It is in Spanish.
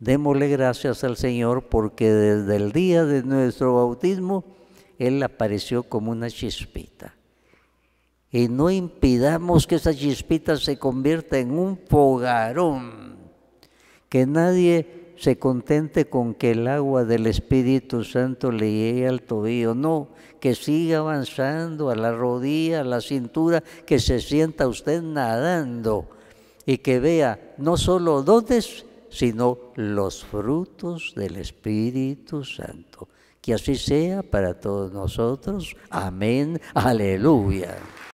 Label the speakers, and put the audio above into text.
Speaker 1: Démosle gracias al Señor porque desde el día de nuestro bautismo Él apareció como una chispita. Y no impidamos que esa chispita se convierta en un fogarón. Que nadie se contente con que el agua del Espíritu Santo le llegue al tobillo. No, que siga avanzando a la rodilla, a la cintura, que se sienta usted nadando y que vea no solo es, sino los frutos del Espíritu Santo. Que así sea para todos nosotros. Amén. Aleluya.